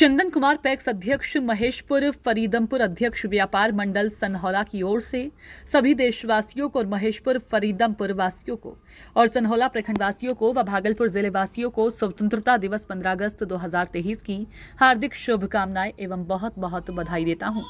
चंदन Kumar PACS अध्यक्ष महेशपुर फरीदमपुर अध्यक्ष व्यापार मंडल सनहौला की ओर से सभी देशवासियों को और महेशपुर फरीदमपुर वासियों को और सनहौला प्रखंड वासियों को व भागलपुर जिले वासियों को स्वतंत्रता दिवस 15 अगस्त 2023 की हार्दिक शुभकामनाएं एवं बहुत बहुत बधाई देता हूं